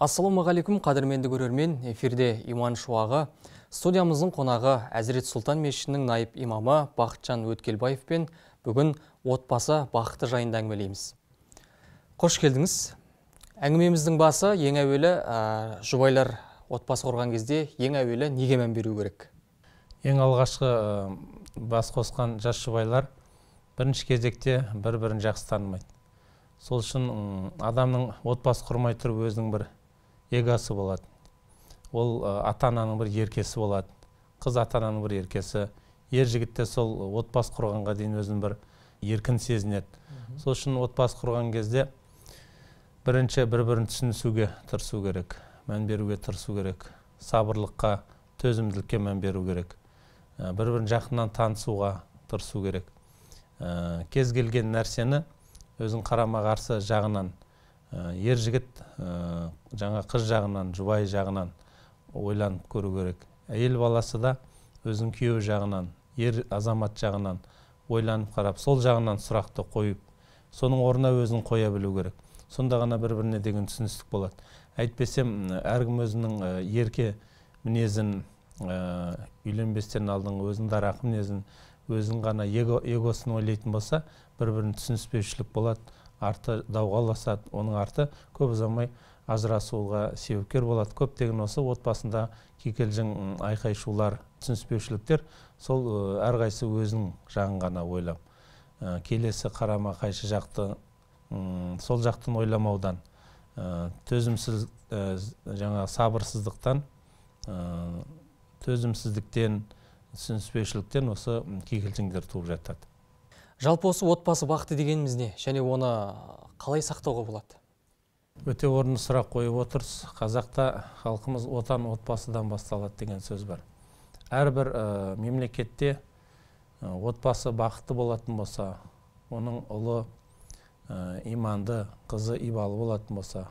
ассалаумағалейкум қадірменді көрермен эфирде иман шуағы студиямыздың қонағы әзірет сұлтан мешітінің найып имамы бақытжан өткелбаевпен бүгін отбасы бақыты жайында әңгімелейміз қош келдіңіз әңгімеміздің басы ең әуелі ә, жұбайлар отбасы құрған кезде ең әуелі неге мән беру керек ең алғашқы бас қосқан жас жұбайлар бірінші кезекте бір бірін жақсы танымайды сол үшін адамның отбасы құрмай тұрып өзінің бір егасы болады ол ата ананың бір еркесі болады қыз ата ананың бір еркесі ер жігітте сол отбасы құрғанға дейін өзін бір еркін сезінеді сол үшін отбасы құрған кезде бірінші бір бірін түсінісуге тырысу керек мән беруге тырысу керек сабырлыққа төзімділікке мән беру керек бір бірін жақыннан танысуға тырысу керек кез келген нәрсені өзің қарама қарсы жағынан Э, ер жігіт э, жаңа қыз жағынан жұбайы жағынан ойланып көру керек әйел баласы да өзінің күйеуі жағынан ер азамат жағынан ойланып қарап сол жағынан сұрақты қойып соның орнына өзін қоя білу керек сонда ғана бір біріне деген түсіністік болады әйтпесе әркім өзінің э, ерке мінезін үйленбестен алдын өзінің дарақы мінезін өзін ғана эгосын ойлайтын болса бір бірін түсініспеушілік болады арты дауға ұласады оның арты көп ұзамай ажырасуға себепкер болады көптеген осы отбасында кикілжің айқай шулар түсініспеушіліктер сол әрқайсысы өзінің жағын ғана ойлап келесі қарама қайшы жақты сол жақтың ойламаудан ә, төзімсіз ә, жаңа сабырсыздықтан төзімсіздіктен түсініспеушіліктен осы кикілжіңдер туып жатады жалпы осы отбасы бақыты дегеніміз не және оны қалай сақтауға болады өте орынды сұрақ қойып отырсыз қазақта халқымыз отан отбасыдан басталады деген сөз бар әрбір мемлекетте отбасы бақытты болатын болса оның ұлы иманды қызы ибалы болатын болса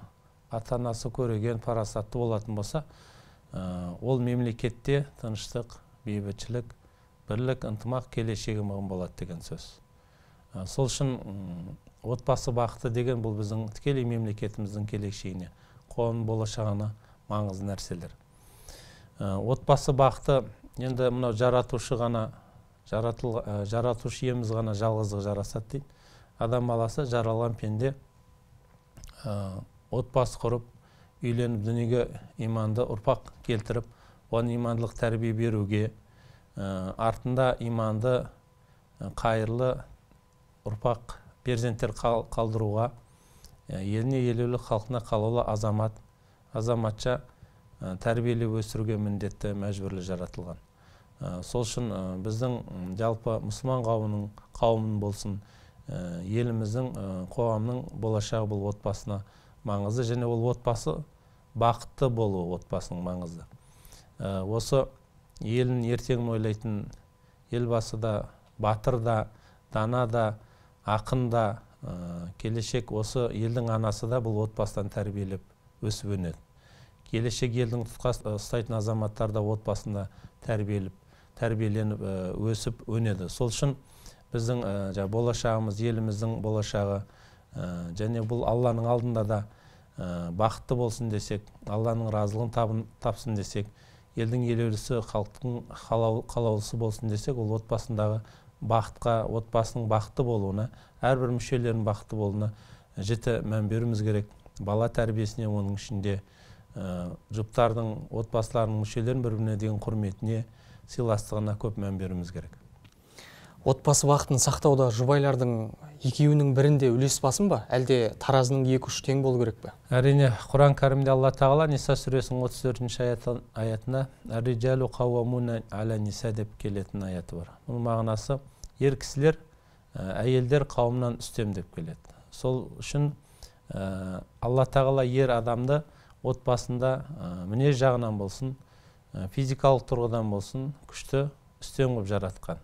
ата анасы көреген парасатты болатын болса ол мемлекетте тыныштық бейбітшілік бірлік ынтымақ келешегі мығым болады деген сөз сол үшін отбасы бақыты деген бұл біздің тікелей мемлекетіміздің келешегіне қоғамның болашағына маңызды нәрселер отбасы бақыты енді мынау жаратушы ғана жаратыл, жаратушы иеміз ғана жалғыздық жарасады дейді адам баласы жаралған пенде ә, отбасы құрып үйленіп дүниеге иманды ұрпақ келтіріп оны имандылық тәрбие беруге артында иманды қайырлы ұрпақ перзенттер қалдыруға еліне елеулі халқына қалаулы азамат азаматша тәрбиелеп өсіруге міндетті мәжбүрлі жаратылған сол үшін біздің жалпы мұсылман қауымының қауымын болсын еліміздің қоғамның болашағы бұл отбасына маңызды және ол отбасы бақытты болуы отбасының маңызды осы елін ертеңін ойлайтын елбасы да батыр да дана да ақын да келешек осы елдің анасы да бұл отбасынан тәрбиелеп өсіп өнеді келешек елдің тұтқас ұстайтын азаматтар да отбасында тәрбиеліп тәрбиеленіп өсіп өнеді сол үшін біздің ә, болашағымыз еліміздің болашағы және бұл алланың алдында да бақытты болсын десек алланың разылығын табын, тапсын десек елдің елеулісі халықтың қалаулысы болсын десек ол отбасындағы бақытқа отбасының бақытты болуына әрбір мүшелерінің бақытты болуына э, жіті мән беруіміз керек бала тәрбиесіне оның ішінде ә, жұптардың отбасыларының мүшелерінің бір біріне деген құрметіне сыйластығына көп мән беруіміз керек отбасы бақытын сақтауда жұбайлардың екеуінің бірінде үлес басым ба әлде таразының екі үш тең болу керек пе әрине құран кәрімде алла тағала ниса сүресінің отыз төртінші аятында риджалу әлә ниса деп келетін аяты бар оның мағынасы ер кісілер ә, әйелдер қауымнан үстем деп келеді сол үшін ә, алла тағала ер адамды отбасында ә, мінез жағынан болсын ә, физикалық тұрғыдан болсын күшті үстем қылып жаратқан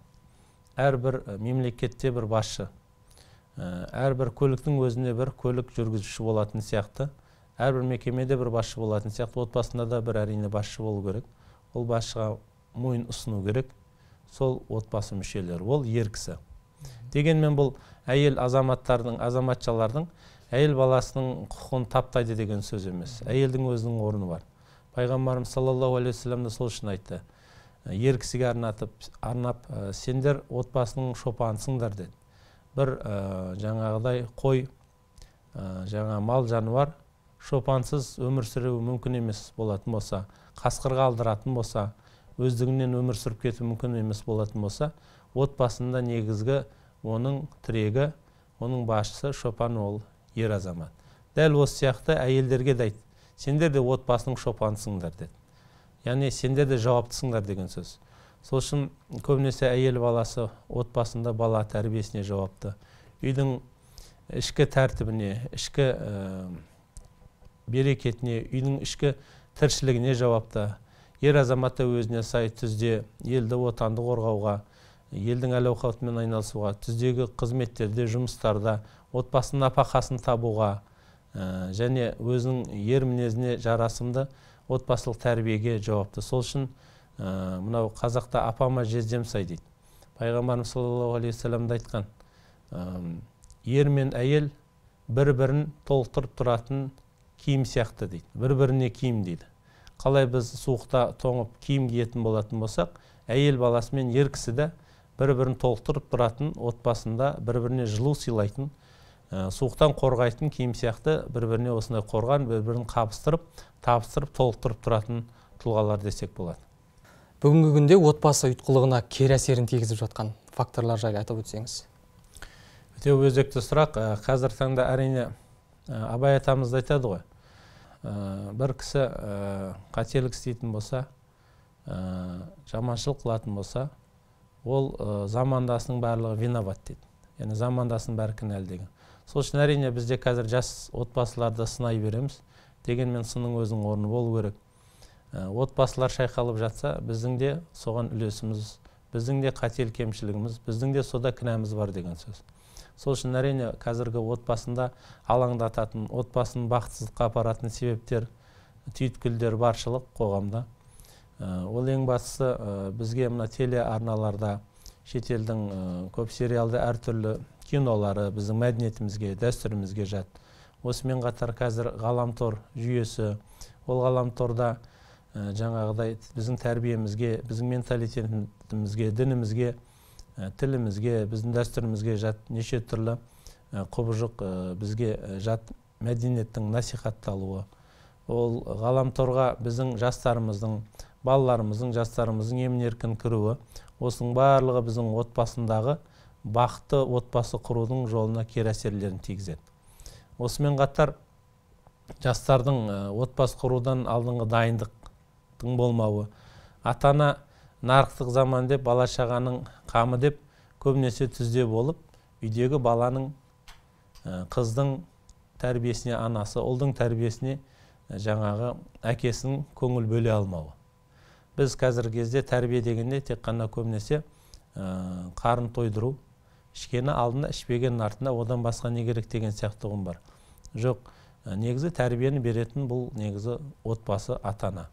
әрбір мемлекетте бір басшы әрбір көліктің өзінде бір көлік жүргізуші болатын сияқты әрбір мекемеде бір басшы болатын сияқты отбасында да бір әрине басшы болу керек ол басшыға мойын ұсыну керек сол отбасы мүшелері ол ер кісі дегенмен бұл әйел азаматтардың азаматшалардың әйел баласының құқығын таптайды деген сөз емес әйелдің өзінің орны бар пайғамбарымыз саллаллаху алейхи да сол үшін айтты ер кісіге арнатып арнап сендер отбасының шопансыңдар деді бір жаңағыдай қой ә, жаңа мал жануар шопансыз өмір сүруі мүмкін емес болатын болса қасқырға алдыратын болса өздігінен өмір сүріп кету мүмкін емес болатын болса отбасында негізгі оның тірегі оның басшысы шопан ол ер азамат дәл осы сияқты әйелдерге де айт сендер де отбасының шопансыңдар деді яғни сендер де жауаптысыңдар деген сөз сол үшін көбінесе әйел баласы отбасында бала тәрбиесіне жауапты үйдің ішкі тәртібіне ішкі ә, берекетіне үйдің ішкі тіршілігіне жауапты ер азамат өзіне сай түзде елді отанды қорғауға елдің әл ауқатымен айналысуға түздегі қызметтерде жұмыстарда отбасының апақасын табуға э, және өзінің ер мінезіне жарасымды отбасылық тәрбиеге жауапты сол үшін э, мынау қазақта апама жездем сай дейді пайғамбарымыз саллаллаху алейхи уассаламда айтқан ә, ер мен әйел бір бірін толықтырып тұратын киім сияқты дейді бір біріне киім дейді қалай біз суықта тоңып киім киетін болатын болсақ әйел баласы мен ер кісі де бір бірін толықтырып тұратын отбасында бір біріне жылу сыйлайтын ә, суықтан қорғайтын киім сияқты бір біріне осындай қорған бір бірін қабыстырып табыстырып толықтырып тұратын тұлғалар десек болады бүгінгі күнде отбасы ұйытқылығына кері әсерін тигізіп жатқан факторлар жайлы айтып өтсеңіз өте өзекті сұрақ ә, қазіргі таңда әрине ә, абай атамыз айтады ғой ә, бір кісі қателік істейтін болса жаманшылық қылатын болса ол замандасының барлығы виноват дейді яғни замандасының бәрі кінәлі деген сол үшін әрине бізде қазір жас отбасыларды сынай береміз дегенмен сынның өзінің орны болу керек ә, отбасылар шайқалып жатса біздің де соған үлесіміз біздің де қателік кемшілігіміз біздің де сода кінәміз бар деген сөз сол үшін әрине қазіргі отбасында алаңдататын отбасын бақытсыздыққа апаратын себептер түйткілдер баршылық қоғамда ә, ол ең бастысы ә, бізге мына телеарналарда шетелдің көп сериалды әртүрлі кинолары біздің мәдениетімізге дәстүрімізге жат осымен қатар қазір ғаламтор жүйесі ол ғаламторда ә, жаңағыдай біздің тәрбиемізге біздің менталитетімізге дінімізге ә, тілімізге біздің дәстүрімізге жат неше түрлі ә, құбыжық бізге жат мәдениеттің насихатталуы ол ғаламторға біздің жастарымыздың балаларымыздың жастарымыздың емін еркін кіруі осының барлығы біздің отбасындағы бақытты отбасы құрудың жолына кері әсерлерін тигізеді осымен қатар жастардың ә, отбасы құрудан алдыңғы дайындықтың болмауы ата ана нарықтық заман деп бала шағаның қамы деп көбінесе түзде болып үйдегі баланың ә, қыздың тәрбиесіне анасы ұлдың тәрбиесіне ә, жаңағы әкесінің көңіл бөле алмауы біз қазіргі кезде тәрбие дегенде тек қана көбінесе қарын тойдыру ішкені алдында ішпегеннің артында одан басқа не керек деген сияқты ұғым бар жоқ негізі тәрбиені беретін бұл негізі отбасы ата ана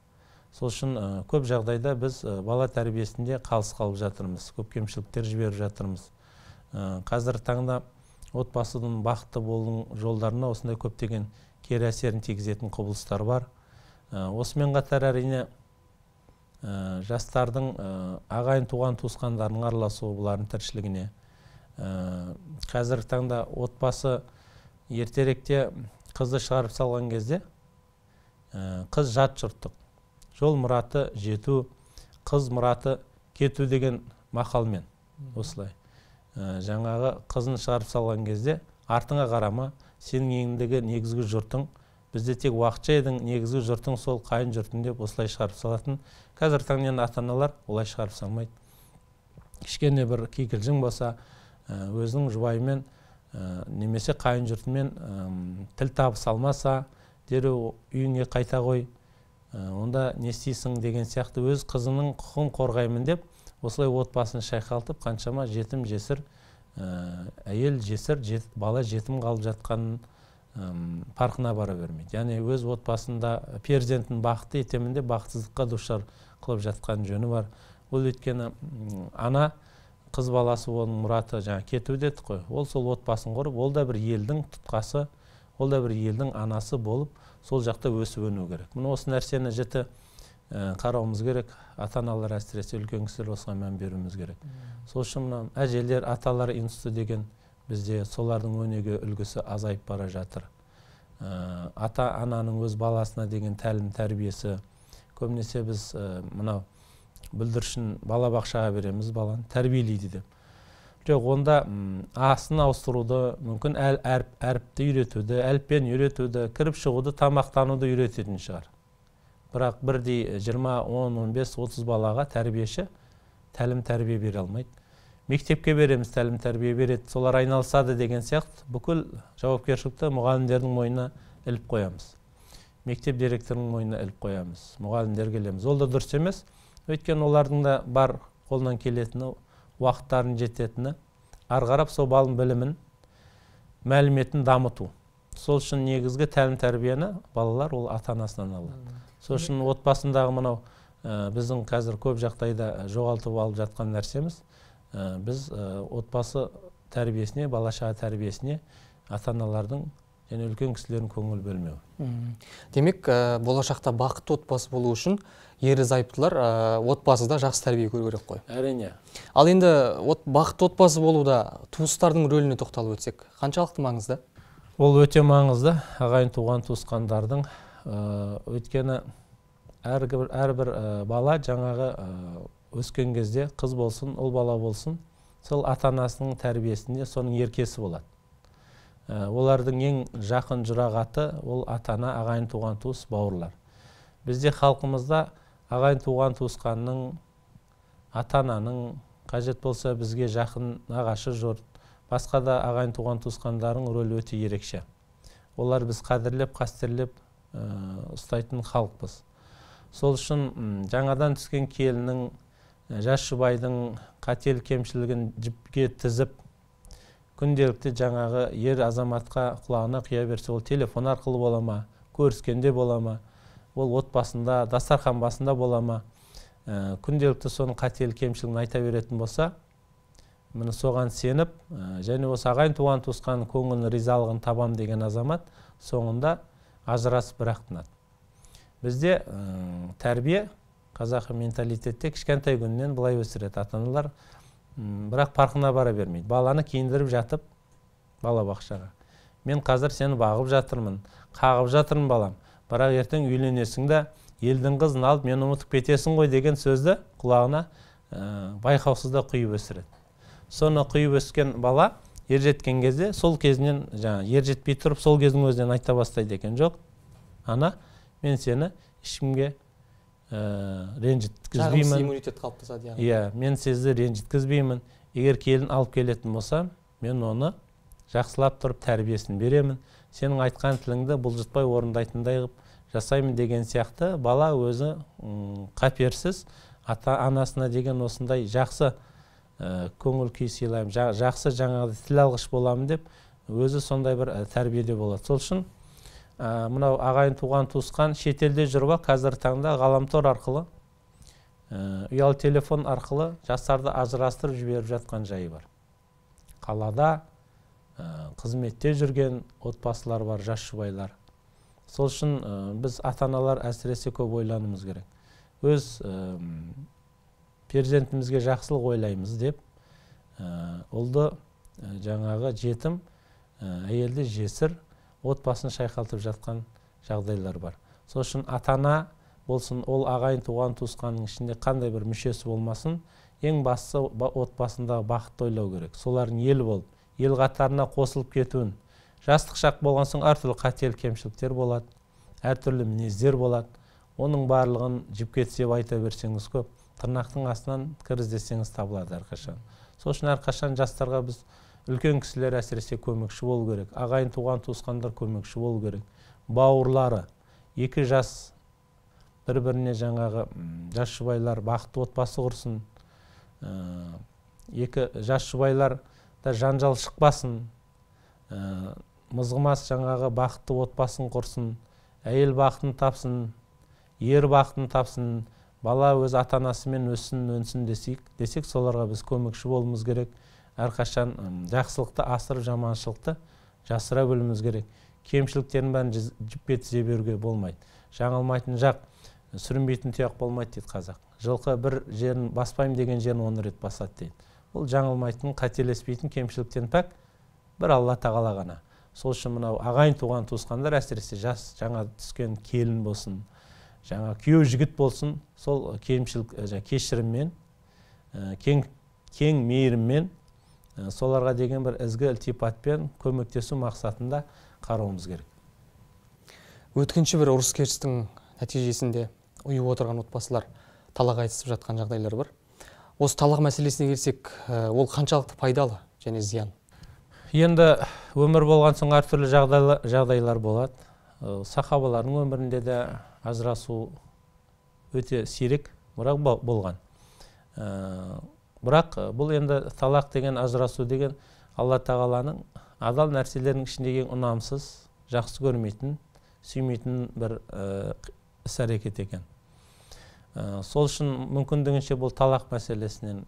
сол үшін көп жағдайда біз бала тәрбиесінде қалыс қалып жатырмыз көп кемшіліктер жіберіп жатырмыз ә, қазіргі таңда отбасының бақытты болудың жолдарына осындай көптеген кері әсерін тигізетін құбылыстар бар ә, осымен қатар әрине жастардың ағайын туған туысқандарының араласуы бұлардың тіршілігіне Э, қазіргі таңда отбасы ертеректе қызды шығарып салған кезде э, қыз жат жұрттық жол мұраты жету қыз мұраты кету деген мақалмен осылай э, жаңағы қызын шығарып салған кезде артыңа қарама сенің еңдігі негізгі жұртың бізде тек уақытша едің негізгі жұртың сол қайын жұртың деп осылай шығарып салатын қазіргі таңда ата аналар олай шығарып салмайды кішкене бір кикілжің болса Э, өзінің жұбайымен э, немесе қайын жұртымен э, тіл табыса алмаса дереу үйіңе қайта ғой онда не істейсің деген сияқты өз қызының құқығын қорғаймын деп осылай отбасын шайқалтып қаншама жетім жесір әйел жесір жет, бала жетім қалып жатқанын парқына бара бермейді яғни өз отбасында перзентін бақытты етемін деп бақытсыздыққа душар қылып жатқан жөні бар ол өйткені ана қыз баласы оның мұраты жаңа кету дедік қой ол сол отбасын құрып ол да бір елдің тұтқасы ол да бір елдің анасы болып сол жақта өсіп өну керек міне осы нәрсені жіті ә, қарауымыз керек ата аналар әсіресе үлкен кісілер осыған мән беруіміз керек сол үшін мына әжелер аталар институты деген бізде солардың өнеге үлгісі азайып бара жатыр ә, ата ананың өз баласына деген тәлім тәрбиесі көбінесе біз ә, мынау бүлдіршін балабақшаға береміз баланы тәрбиелейді деп жоқ онда асын ауыстыруды мүмкін әл әріп, әріпті үйретуді әліппені үйретуді кіріп шығуды тамақтануды үйрететін шығар бірақ бірдей 20, 10, 15, 30 балаға тәрбиеші тәлім тәрбие бере алмайды мектепке береміз тәлім тәрбие береді солар айналысады деген сияқты бүкіл жауапкершілікті мұғалімдердің мойнына іліп қоямыз мектеп директорының мойнына іліп қоямыз мұғалімдер келеміз ол да дұрыс емес өйткені олардың да бар қолынан келетіні уақыттарын жететіні ары қарап сол баланың білімін мәліметін дамыту сол үшін негізгі тәлім тәрбиені балалар ол ата анасынан алады сол үшін отбасындағы мынау ә, біздің қазір көп жағдайда жоғалтып алып жатқан нәрсеміз ә, біз ә, отбасы тәрбиесіне бала шаға тәрбиесіне ата аналардың және үлкен кісілердің көңіл бөлмеуі демек болашақта бақытты отбасы болу үшін ерлі зайыптылар ә, отбасыда жақсы тәрбие көру керек қой әрине ал енді от, бақытты отбасы болуда туыстардың рөліне тоқталып өтсек қаншалықты маңызды ол өте маңызды ағайын туған туысқандардың өйткені әрбір, әрбір ә, бала жаңағы өскен кезде қыз болсын ұл бала болсын сол ата анасының тәрбиесінде соның еркесі болады ә, олардың ең жақын жұрағаты ол ата ана ағайын туған туыс бауырлар бізде халқымызда ағайын туған туысқанның ата ананың қажет болса бізге жақын нағашы жұрт басқа да ағайын туған туысқандардың рөлі өте ерекше олар біз қадірлеп қастерлеп ә, ұстайтын халықпыз сол үшін жаңадан түскен келіннің ә, жас жұбайдың қател кемшілігін жіпке тізіп күнделікті жаңағы ер азаматқа құлағына құя берсе ол телефон арқылы бола ма көріскенде бола ма ол отбасында дастархан басында бола ма ә, күнделікті соның қателік кемшілігін айта беретін болса міне соған сеніп ә, және осы ағайын туған туысқанның көңілінің ризалығын табам деген азамат соңында ажырасып ақ тынады бізде ә, тәрбие қазақы менталитетте кішкентай күннен былай өсіреді ата аналар бірақ парқына бара бермейді баланы киіндіріп жатып балабақшаға мен қазір сені бағып жатырмын қағып жатырмын балам бірақ ертең үйленесің да елдің қызын алып мені ұмытып кетесің ғой деген сөзді құлағына ә, байқаусызда құйып өсіреді соны құйып өскен бала ержеткен кезде сол кезінен жаңағы ер тұрып сол кездің өзінен айта бастайды екен жоқ ана мен сені ешкімге ә, ренжіткізбеймін иммунитет қалыптасады яғни иә мен сізді ренжіткізбеймін егер келін алып келетін болса мен оны жақсылап тұрып тәрбиесін беремін сенің айтқан тіліңді бұлжытпай орындайтындай қылып жасаймын деген сияқты бала өзі қаперсіз ата анасына деген осындай жақсы ә, көңіл күй сыйлаймын жақсы жаңағы тіл алғыш боламын деп өзі сондай бір ә, тәрбиеде болады сол үшін мынау ағайын туған туысқан шетелде жүріп ақ қазіргі таңда ғаламтор арқылы ұялы телефон арқылы жастарды ажырастырып жіберіп жатқан жайы бар қалада Э, қызметте жүрген отбасылар бар жас жұбайлар сол үшін э, біз ата аналар әсіресе көп ойлануымыз керек өз ә, перзентімізге жақсылық ойлаймыз деп ә, ұлды жаңағы жетім әйелді жесір отбасын шайқалтып жатқан жағдайлар бар сол үшін ата ана болсын ол ағайын туған туысқанның ішінде қандай бір мүшесі болмасын ең бастысы отбасындағы бақытты ойлау керек солардың ел болып ел қатарына қосылып кетуін жастық шақ болған соң әртүрлі қателік кемшіліктер болады әртүрлі мінездер болады оның барлығын жіпке тізеп айта берсеңіз көп тырнақтың астынан пікір іздесеңіз табылады әрқашан сол үшін әрқашан жастарға біз үлкен кісілер әсіресе көмекші болу керек ағайын туған туысқандар көмекші болу керек бауырлары екі жас бір біріне жаңағы жас жұбайлар бақытты отбасы құрсын ә, екі жас жұбайлар да жанжал шықпасын ә, мызғымас жаңағы бақытты отбасын құрсын әйел бақытын тапсын ер бақытын тапсын бала өз ата анасымен өссін өнсін десек, десек соларға біз көмекші болуымыз керек әрқашан жақсылықты асырып жаманшылықты жасыра білуіміз керек кемшіліктердің бәрін жіпке тізе беруге болмайды жаңылмайтын жақ сүрінбейтін тұяқ болмайды дейді қазақ жылқы бір жерін баспаймын деген жерін он рет басады дейді ол жаңылмайтын қателеспейтін кемшіліктен пәк бір алла тағала ғана сол үшін мынау ағайын туған туысқандар әсіресе жас жаңа түскен келін болсын жаңа күйеу жігіт болсын сол кемшілік э, кешіріммен э, кең кең мейіріммен э, соларға деген бір ізгі ілтипатпен көмектесу мақсатында қарауымыз керек өткінші бір ұрыс керістің нәтижесінде ұйып отырған отбасылар талақ айтысып жатқан жағдайлар бар осы талақ мәселесіне келсек э, ол қаншалықты пайдалы және зиян енді өмір болған соң әртүрлі жағдайлар, болады э, сахабалардың өмірінде де ажырасу өте сирек бірақ болған э, бірақ бұл енді талақ деген ажырасу деген алла тағаланың адал нәрселердің ішіндегі ұнамсыз жақсы көрмейтін сүймейтін бір іс әрекет екен ә, сол үшін мүмкіндігінше бұл талақ мәселесінен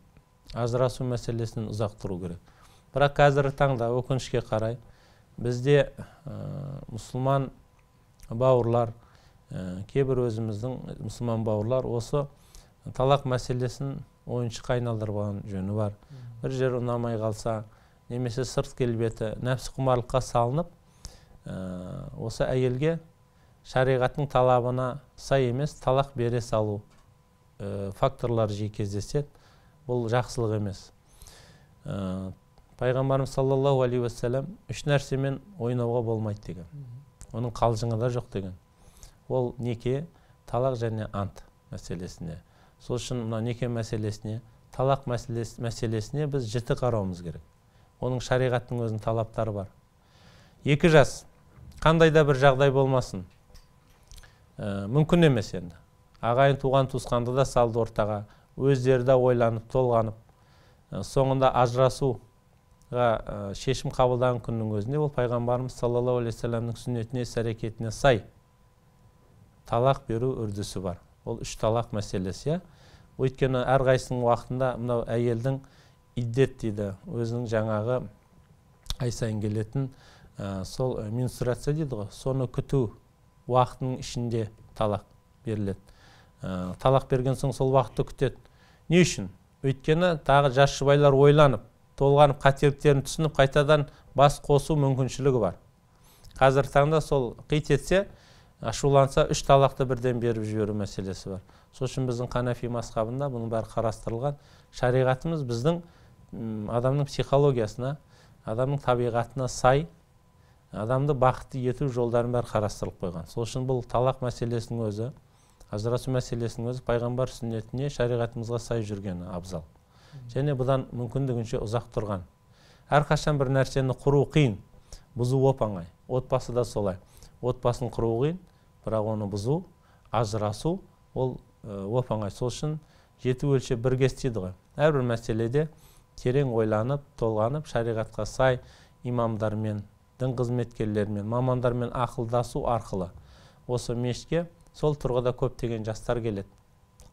ажырасу мәселесінен ұзақ тұру керек бірақ қазіргі таңда өкінішке қарай бізде ә, мұсылман бауырлар ә, кейбір өзіміздің мұсылман бауырлар осы талақ мәселесін ойыншыққа айналдырып алған жөні бар бір жер ұнамай қалса немесе сырт келбеті нәпсі құмарлыққа салынып ә, осы әйелге шариғаттың талабына сай емес талақ бере салу Э, факторлар жиі кездеседі бұл жақсылық емес ә, пайғамбарымыз саллаллаху алейхи уассалам үш нәрсемен ойнауға болмайды деген оның қалжыңы да жоқ деген ол неке талақ және ант мәселесіне сол үшін мына неке мәселесіне талақ мәселес, мәселесіне біз жіті қарауымыз керек оның шариғаттың өзінің талаптары бар екі жас қандай да бір жағдай болмасын ә, мүмкін емес енді ағайын туған туысқанды да салды ортаға өздері де ойланып толғанып соңында ажырасуға шешім қабылдаған күннің өзінде ол пайғамбарымыз саллаллаху алейхи вассаламның сүннетіне іс әрекетіне сай талақ беру үрдісі бар ол үш талақ мәселесі иә өйткені әрқайсысының уақытында мынау әйелдің иддет дейді өзінің жаңағы ай сайын келетін сол менструация дейді ғой соны күту уақытының ішінде талақ беріледі ә, талақ берген соң сол уақытты күтеді не үшін өйткені тағы жас жұбайлар ойланып толғанып қателіктерін түсініп қайтадан бас қосу мүмкіншілігі бар қазіргі таңда сол қит етсе ашуланса үш талақты бірден беріп жіберу мәселесі бар сол үшін біздің ханафи масхабында бұның бәрі қарастырылған шариғатымыз біздің адамның психологиясына адамның табиғатына сай адамды бақытты ету жолдарын бәрі қарастырылып қойған сол үшін бұл талақ мәселесінің өзі ажырасу мәселесінің өзі пайғамбар сүннетіне шариғатымызға сай жүргені абзал және бұдан мүмкіндігінше ұзақ тұрған әрқашан бір нәрсені құру қиын бұзу оп оңай отбасы да солай отбасын құру қиын бірақ оны бұзу ажырасу ол оп оңай сол үшін жеті өлшеп бірге істейді ғой әрбір мәселеде терең ойланып толғанып шариғатқа сай имамдармен дін қызметкерлерімен мамандармен ақылдасу арқылы осы мешітке сол тұрғыда көптеген жастар келеді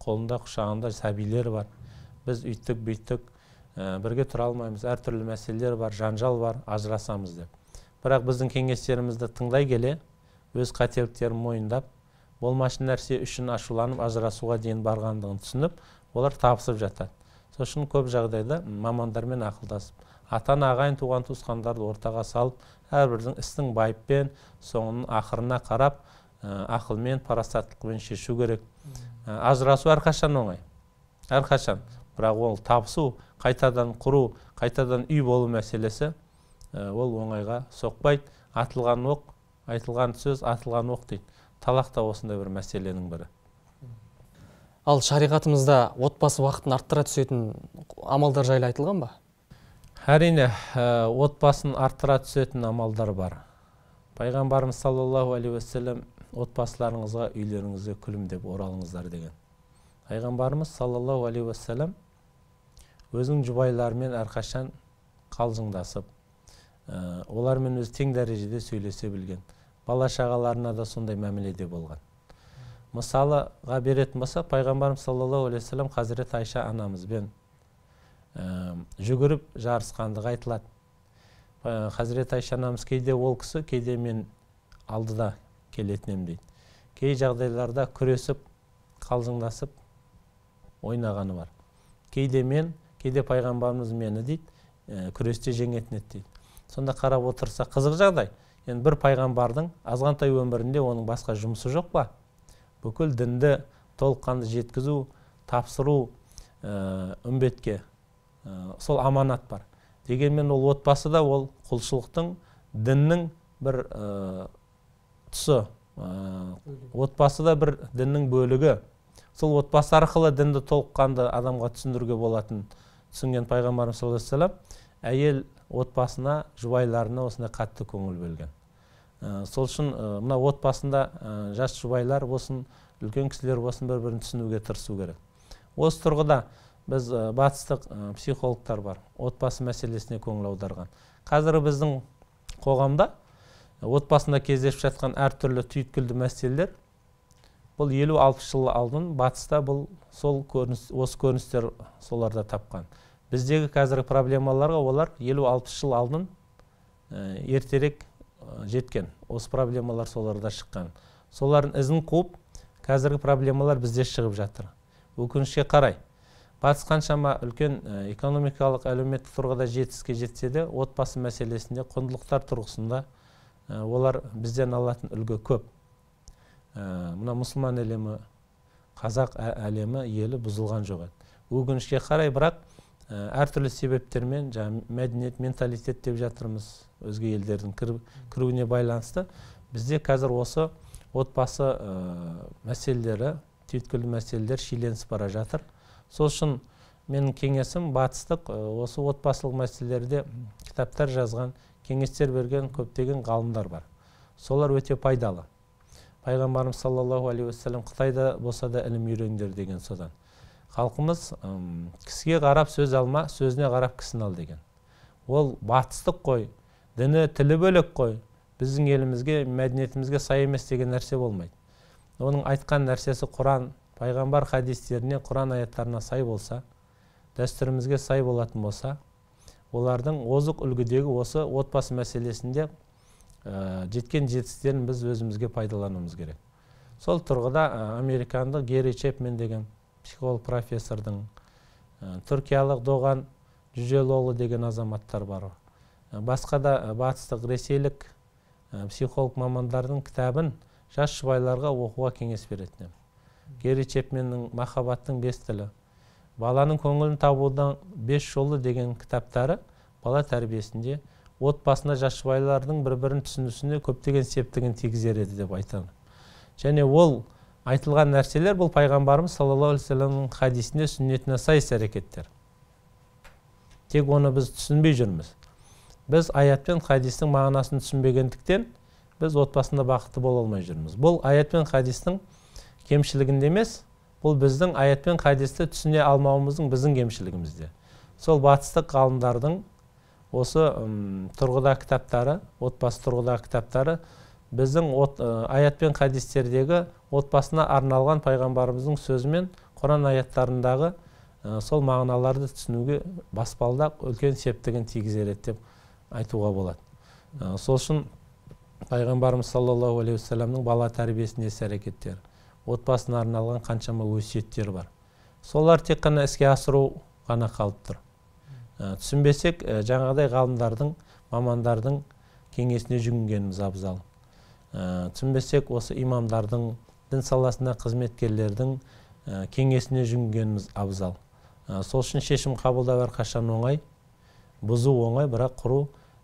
қолында құшағында сәбилер бар біз үйттік бүйттік ә, бірге тұра алмаймыз әртүрлі мәселелер бар жанжал бар ажырасамыз деп бірақ біздің кеңестерімізді тыңдай келе өз қателіктерін мойындап болмашы нәрсе үшін ашуланып ажырасуға дейін барғандығын түсініп олар табысып жатады сол үшін көп жағдайда мамандармен ақылдасып ата ана ағайын туған туысқандарды ортаға салып әрбірдің істің байыппен соңының ақырына қарап Э, ақылмен парасаттылықпен шешу керек э, ажырасу әрқашан оңай әрқашан бірақ ол табысу қайтадан құру қайтадан үй болу мәселесі э, ол оңайға соқпайды атылған оқ айтылған сөз атылған оқ дейді талақ та осындай бір мәселенің бірі ал шариғатымызда отбасы уақытын арттыра түсетін амалдар жайлы айтылған ба әрине отбасын арттыра түсетін амалдар бар пайғамбарымыз саллаллаху алейхи уассалам отбасыларыңызға үйлеріңізге күлімдеп оралыңыздар деген пайғамбарымыз саллаллаху алейхи уассалам өзінің жұбайларымен әрқашан қалжыңдасып ә, олармен өзі тең дәрежеде сөйлесе білген бала шағаларына да сондай мәміледе болған Мысалыға беретін болсақ пайғамбарымыз саллаллаху алейхи уассалам хазірет айша анамызбен ә, жүгіріп жарысқандығы айтылады хазірет айша анамыз кейде ол кісі кейде мен алдыда келетін дейді кей жағдайларда күресіп қалжыңдасып ойнағаны бар кейде мен кейде пайғамбарымыз мені дейді ә, күресте жеңетін еді дейді сонда қарап отырса қызық жағдай енді бір пайғамбардың азғантай өмірінде оның басқа жұмысы жоқ па бүкіл дінді толыққанды жеткізу тапсыру үмбетке сол аманат бар дегенмен ол отбасы да ол құлшылықтың діннің бір тұсы ә, отбасы да бір діннің бөлігі сол отбасы арқылы дінді толыққанды адамға түсіндіруге болатын түсінген пайғамбарымыз саллаллаху алейhi әйел отбасына жұбайларына осындай қатты көңіл бөлген ә, сол үшін ә, мына отбасында ә, жас жұбайлар болсын үлкен кісілер болсын бір бірін түсінуге тырысу керек осы тұрғыда біз батыстық психологтар бар отбасы мәселесіне көңіл аударған қазір біздің қоғамда отбасында кездесіп жатқан әртүрлі түйткілді мәселелер бұл елу алпыс жыл алдын батыста бұл сол көрініс осы көріністер соларда тапқан біздегі қазіргі проблемаларға олар елу алпыс жыл алдын э, ертерек э, жеткен осы проблемалар соларда шыққан солардың ізін қуып қазіргі проблемалар бізде шығып жатыр өкінішке қарай батыс қаншама үлкен э, экономикалық әлеуметтік тұрғыда жетістікке жетсе де отбасы мәселесінде құндылықтар тұрғысында Э, олар бізден алатын үлгі көп э, мына мұсылман әлемі қазақ ә, әлемі елі бұзылған жоқ еді өкінішке қарай бірақ э, әртүрлі себептермен жаңағы мәдениет менталитет деп жатырмыз өзге елдердің кіруіне байланысты бізде қазір осы отбасы ә, мәселелері түйткілді мәселелер шиеленісіп бара жатыр сол үшін менің кеңесім батыстық осы отбасылық мәселелерде кітаптар жазған кеңестер берген көптеген ғалымдар бар солар өте пайдалы пайғамбарымыз саллаллаху алейхи уассалам қытайда болса да ілім үйрендер деген содан халқымыз ұм, кісіге қарап сөз алма сөзіне қарап кісіні ал деген ол батыстық қой діні тілі бөлек қой біздің елімізге мәдениетімізге сай емес деген нәрсе болмайды оның айтқан нәрсесі құран пайғамбар хадистеріне құран аяттарына сай болса дәстүрімізге сай болатын болса олардың озық үлгідегі осы отбасы мәселесінде э, жеткен жетістіктерін біз өзімізге пайдалануымыз керек сол тұрғыда ә, американдық герри чепмен деген психолог профессордың ә, түркиялық доған жүжелоғлы деген азаматтар бар ә, басқа да батыстық ресейлік психолог мамандардың кітабын жас жұбайларға оқуға кеңес беретін едім герри чепменнің махаббаттың бес тілі баланың көңілін табудан бес жолы деген кітаптары бала тәрбиесінде отбасында жас жұбайлардың бір бірін түсінісіне көптеген септігін тигізер еді деп айтамын және ол айтылған нәрселер бұл пайғамбарымыз саллаллаху алейхи вассаламның хадисіне сүннетіне сай іс әрекеттер тек оны біз түсінбей жүрміз біз аят пен хадистің мағынасын түсінбегендіктен біз отбасында бақытты бола алмай жүрміз бұл аят пен хадистің кемшілігінде емес бұл біздің аят пен хадисті түсіне алмауымыздың біздің кемшілігімізде сол батыстық ғалымдардың осы ұм, тұрғыда кітаптары отбасы тұрғыда кітаптары біздің от, ә, аят пен хадистердегі отбасына арналған пайғамбарымыздың сөзі мен құран аяттарындағы сол мағыналарды түсінуге баспалдақ үлкен септігін тигізер еді деп айтуға болады ә, сол үшін пайғамбарымыз саллаллаху алейхи уассаламның бала тәрбиесіндегі іс әрекеттері отбасына арналған қаншама өсиеттер бар солар тек қана іске асыру ғана қалып тұр ә, түсінбесек ә, жаңағыдай ғалымдардың мамандардың кеңесіне жүгінгеніміз абзал ә, түсінбесек осы имамдардың дін саласында қызметкерлердің ә, кеңесіне жүгінгеніміз абзал сол үшін шешім қабылдау әрқашан оңай бұзу оңай бірақ құру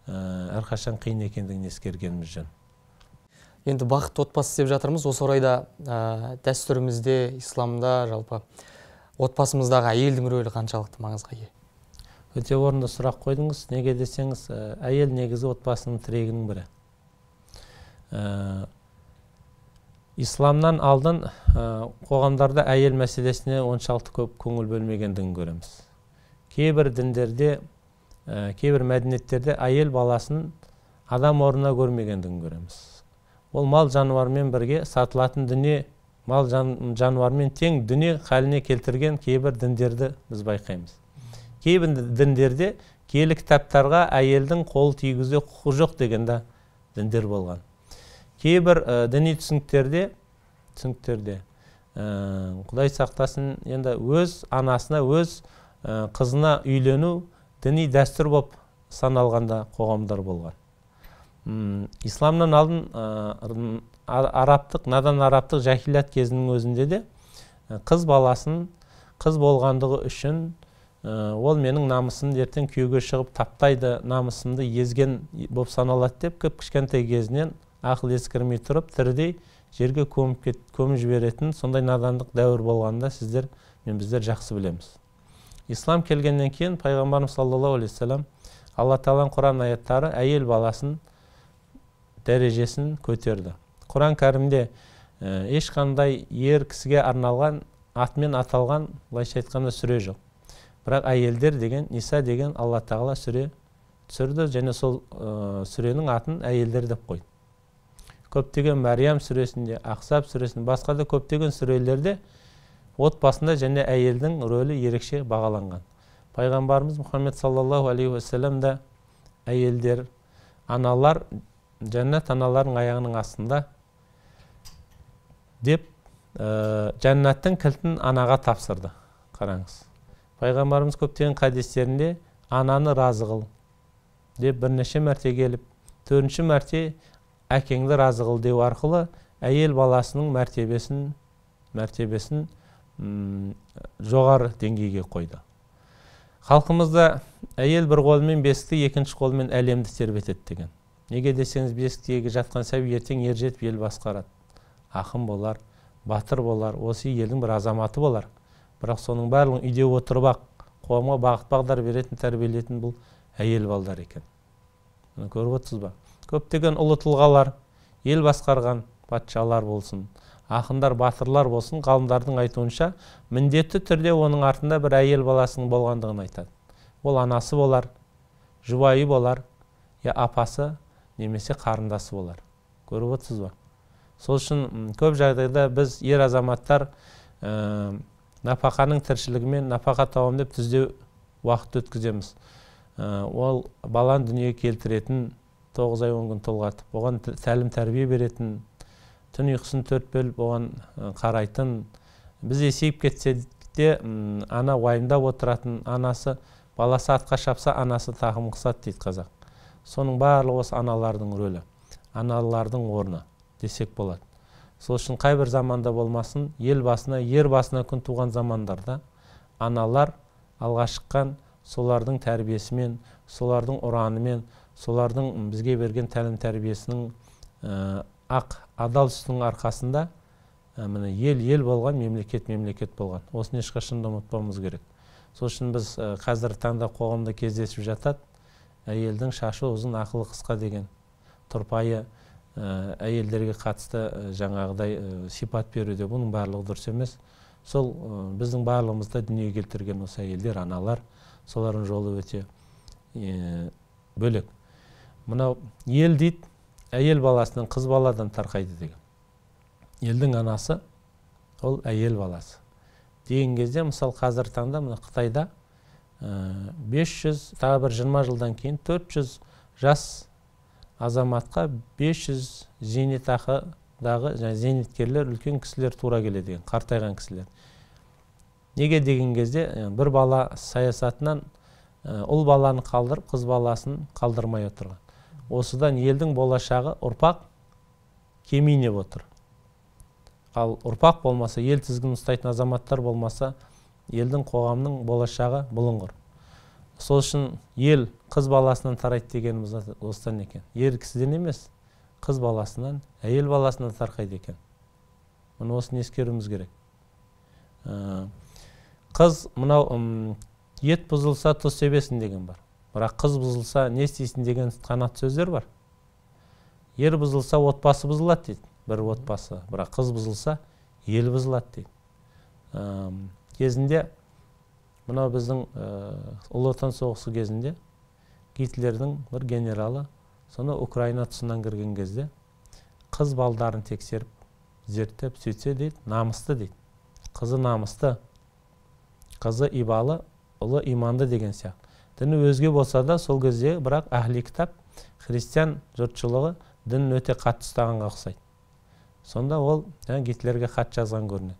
әрқашан қиын екендігін ескергеніміз жөн енді бақытты отбасы деп жатырмыз осы орайда ә, дәстүрімізде исламда жалпы отбасымыздағы әйелдің рөлі қаншалықты маңызға ие өте орынды сұрақ қойдыңыз неге десеңіз ә, әйел негізі отбасының тірегінің бірі ә, исламнан алдын ә, қоғамдарда әйел мәселесіне оншалықты көп көңіл бөлмегендігін көреміз кейбір діндерде ә, кейбір мәдениеттерде әйел баласын адам орнына көрмегендігін көреміз ол мал жануармен бірге сатылатын дүние мал жануармен тең дүние халіне келтірген кейбір діндерді біз байқаймыз кейбір діндерде киелі кітаптарға әйелдің қол тигізуге құқы жоқ деген да діндер болған кейбір ә, діни түсініктерде түсініктерде құдай сақтасын енді өз анасына өз ә, қызына үйлену діни дәстүр болып саналғанда қоғамдар болған исламнан алдын араптық надан арабтық жахилят кезінің өзінде де қыз баласын қыз болғандығы үшін ол менің намысымды ертең күйеуге шығып таптайды намысымды езген болып саналады деп кіп кішкентай кезінен ақыл есі кірмей тұрып тірідей жерге көміп кет, көміп жіберетін сондай надандық дәуір болғанда сіздер мен біздер жақсы білеміз ислам келгеннен кейін пайғамбарымыз саллаллаху алейхи алла тағаланың құран аяттары әйел баласын дәрежесін көтерді құран кәрімде ешқандай ер кісіге арналған атмен аталған былайша айтқанда сүре жоқ бірақ әйелдер деген ниса деген алла тағала сүре түсірді және сол сүренің атын әйелдер деп қойды көптеген мәриям сүресінде ақсап сүресінде басқа да көптеген сүрелерде отбасында және әйелдің рөлі ерекше бағаланған пайғамбарымыз мұхаммед саллаллаху алейхи уассалам да әйелдер аналар жәннат аналардың аяғының астында деп ә, жәннаттың кілтін анаға тапсырды қараңыз пайғамбарымыз көптеген хадистерінде ананы разы қыл деп бірнеше мәрте келіп төртінші мәрте әкеңді разы қыл деу арқылы әйел баласының мәртебесін мәртебесін жоғары деңгейге қойды халқымызда әйел бір қолымен бесікті екінші қолымен әлемді тербетеді деген неге десеңіз бесіктегі жатқан сәби ертең ер жетіп ел басқарады ақын болар батыр болар осы елдің бір азаматы болар бірақ соның барлығын үйде отырып ақ қоғамға бағыт бағдар беретін тәрбиелейтін бұл әйел балдар екен көріп отырсыз ба көптеген ұлы тұлғалар ел басқарған патшалар болсын ақындар батырлар болсын ғалымдардың айтуынша міндетті түрде оның артында бір әйел баласының болғандығын айтады ол анасы болар жұбайы болар я апасы немесе қарындасы болар көріп отырсыз ба сол үшін көп жағдайда біз ер азаматтар ә, э, нәпақаның тіршілігімен нәпақа табамын деп түзде уақыт өткіземіз ә, ол баланы дүниеге келтіретін тоғыз ай он күн толғатып оған тәлім тәрбие беретін түн ұйқысын төрт бөліп оған э, қарайтын біз есейіп кетсе де ана уайымдап отыратын анасы баласы атқа шапса анасы тағы қысады дейді қазақ соның барлығы осы аналардың рөлі аналардың орны десек болады сол үшін қай бір заманда болмасын ел басына ер басына күн туған замандарда аналар алға шыққан солардың тәрбиесімен солардың ұранымен солардың бізге берген тәлім тәрбиесінің ә, ақ адал үстің арқасында ә, міне ел ел болған мемлекет мемлекет болған осыны ешқашан да ұмытпауымыз керек сол үшін біз ә, қазіргі таңда қоғамда кездесіп жатады әйелдің шашы ұзын ақылы қысқа деген тұрпайы ә, әйелдерге қатысты ә, жаңағыдай ә, сипат беруде бұның барлығы дұрыс емес сол біздің барлығымызды дүниеге келтірген осы әйелдер аналар солардың жолы өте бөлек мынау ел дейді әйел баласынан қыз баладан тарқайды деген елдің анасы ол әйел баласы деген кезде мысалы қазіргі таңда мына қытайда 500 э, тағы бір 20 жылдан кейін 400 жас азаматқа 500 зейнетақыдағы зейнеткерлер үлкен кісілер тура келеді деген қартайған кісілер неге деген кезде бір бала саясатынан ұл баланы қалдырып қыз баласын қалдырмай отырған осыдан елдің болашағы ұрпақ кемейнеп отыр ал ұрпақ болмаса ел тізгінін ұстайтын азаматтар болмаса елдің қоғамның болашағы бұлыңғыр. сол үшін ел қыз баласынан тарайды дегеніміз осыдан екен ер кісіден емес қыз баласынан әйел баласынан тарқайды екен міне осыны ескеруіміз керек ә, қыз мынау ет бұзылса тұз себесін деген бар бірақ қыз бұзылса не істейсің деген қанат сөздер бар ер бұзылса отбасы бұзылады дейді бір отбасы бірақ қыз бұзылса ел бұзылады дейді кезінде мынау біздің э, ұлы отан соғысы кезінде гитлердің бір генералы соны украина тұсынан кірген кезде қыз балдарын тексеріп зерттеп сөйтсе дейді намысты дейді қызы намысты қызы ибалы ұлы иманды деген сияқты діні өзге болса да сол кезде бірақ әхли кітап христиан жұртшылығы дінін өте қатты ұстағанға ұқсайды сонда ол ә, гитлерге хат жазған көрінеді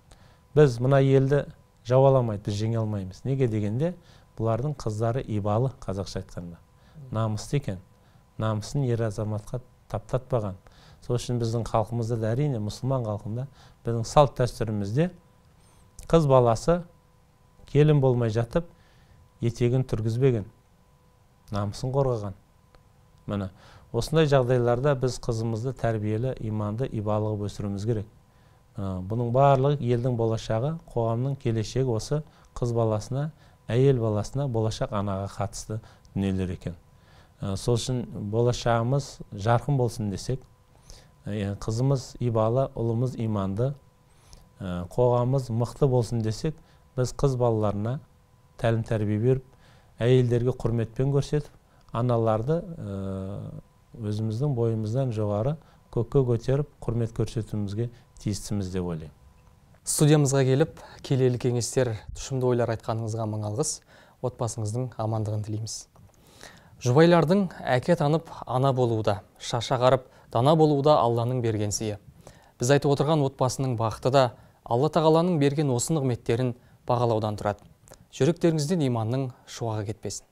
біз мына елді жауаламайды біз жеңе алмаймыз неге дегенде бұлардың қыздары ибалы қазақша айтқанда намысты екен намысын ер азаматқа таптатпаған сол үшін біздің халқымызда да әрине мұсылман халқында біздің салт дәстүрімізде қыз баласы келін болмай жатып етегін түргізбеген намысын қорғаған міне осындай жағдайларда біз қызымызды тәрбиелі иманды ибалы қылып өсіруіміз керек Ә, бұның барлығы елдің болашағы қоғамның келешегі осы қыз баласына әйел баласына болашақ анаға қатысты дүниелер екен ә, сол үшін болашағымыз жарқын болсын десек ә, қызымыз ибалы ұлымыз иманды қоғамымыз мықты болсын десек біз қыз балаларына тәлім тәрбие беріп әйелдерге құрметпен көрсетіп аналарды өзіміздің бойымыздан жоғары көкке көтеріп құрмет көрсетуімізге тиістіміз деп ойлаймын студиямызға келіп келелі кеңестер тұшымды ойлар айтқаныңызға мың алғыс отбасыңыздың амандығын тілейміз жұбайлардың әке танып ана болуы да шаша қарып дана болуы да алланың берген сыйы біз айтып отырған отбасының бақыты да алла тағаланың берген осы нығметтерін бағалаудан тұрады жүректеріңізден иманның шуағы кетпесін